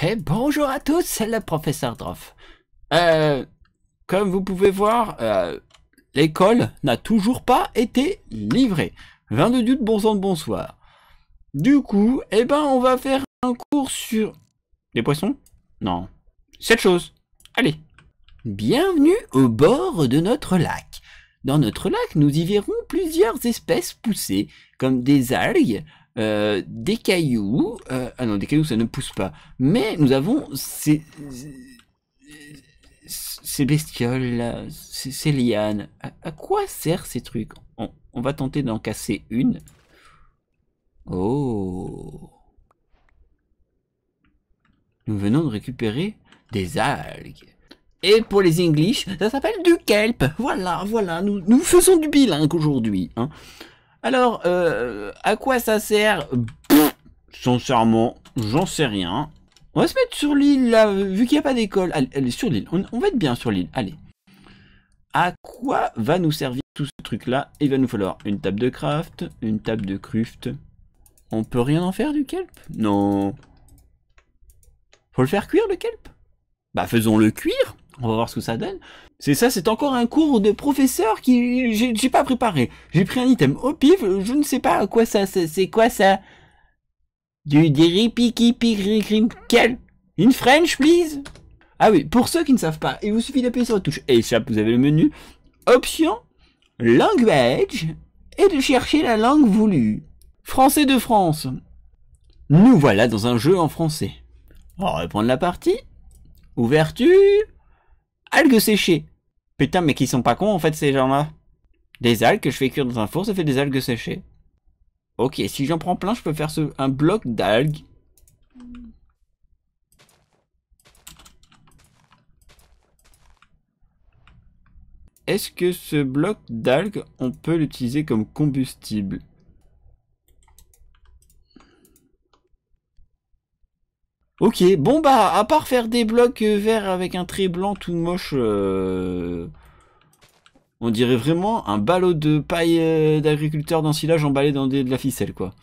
Hey, eh, bonjour à tous, c'est le professeur Droff. Euh, comme vous pouvez voir, euh, l'école n'a toujours pas été livrée. 22 du de bon de bonsoir. Du coup, eh ben, on va faire un cours sur... Les poissons Non. Cette chose. Allez. Bienvenue au bord de notre lac. Dans notre lac, nous y verrons plusieurs espèces poussées, comme des algues, euh, des cailloux. Euh, ah non, des cailloux, ça ne pousse pas. Mais nous avons ces, ces bestioles là, ces, lianes. À, quoi servent ces trucs on, va tenter d'en casser une. Oh. Nous venons de récupérer des algues. Et pour les English, ça s'appelle du kelp. Voilà, voilà, nous, faisons du bilingue aujourd'hui. Hein. Alors, euh, à quoi ça sert Sincèrement, j'en sais rien. On va se mettre sur l'île, là, vu qu'il n'y a pas d'école. Allez, est sur l'île. On, va être bien sur l'île, allez. À quoi va nous servir tout ce truc-là Il va nous falloir une table de craft, une table de cruft. On peut rien en faire du kelp Non. Faut le faire cuire, le kelp Bah, faisons-le cuire on va voir ce que ça donne. C'est ça, c'est encore un cours de professeur qui j'ai pas préparé. J'ai pris un item au pif, je ne sais pas à quoi ça c'est quoi ça. Du piki, quel Une French please. Ah oui, pour ceux qui ne savent pas, il vous suffit d'appuyer sur la touche échappe, vous avez le menu option language et de chercher la langue voulue. Français de France. Nous voilà dans un jeu en français. On va reprendre la partie. Ouverture algues séchées. Putain, mais qui sont pas cons en fait ces gens-là. Des algues que je fais cuire dans un four, ça fait des algues séchées. Ok, si j'en prends plein, je peux faire un bloc d'algues. Est-ce que ce bloc d'algues, on peut l'utiliser comme combustible Ok, bon bah, à part faire des blocs euh, verts avec un trait blanc tout moche, euh, on dirait vraiment un ballot de paille d'agriculteurs d'agriculteur d'ensilage emballé dans de la ficelle, quoi.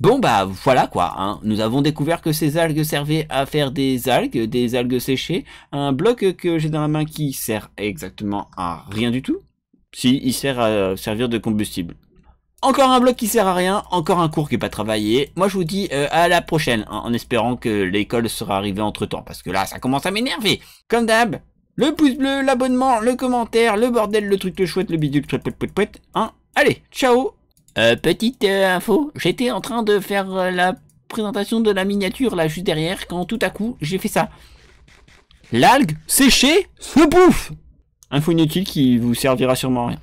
Bon bah, voilà quoi, hein. nous avons découvert que ces algues servaient à faire des algues, des algues séchées, un bloc que j'ai dans la main qui sert exactement à rien du tout, si il sert à servir de combustible. Encore un bloc qui sert à rien, encore un cours qui n'est pas travaillé. Moi je vous dis euh, à la prochaine, hein, en espérant que l'école sera arrivée entre temps, parce que là ça commence à m'énerver. Comme d'hab, le pouce bleu, l'abonnement, le commentaire, le bordel, le truc le chouette, le bidule, le chouette, chouette, hein. Allez, ciao euh, Petite euh, info, j'étais en train de faire euh, la présentation de la miniature là juste derrière, quand tout à coup j'ai fait ça. L'algue séchée se bouffe Info inutile qui vous servira sûrement à rien.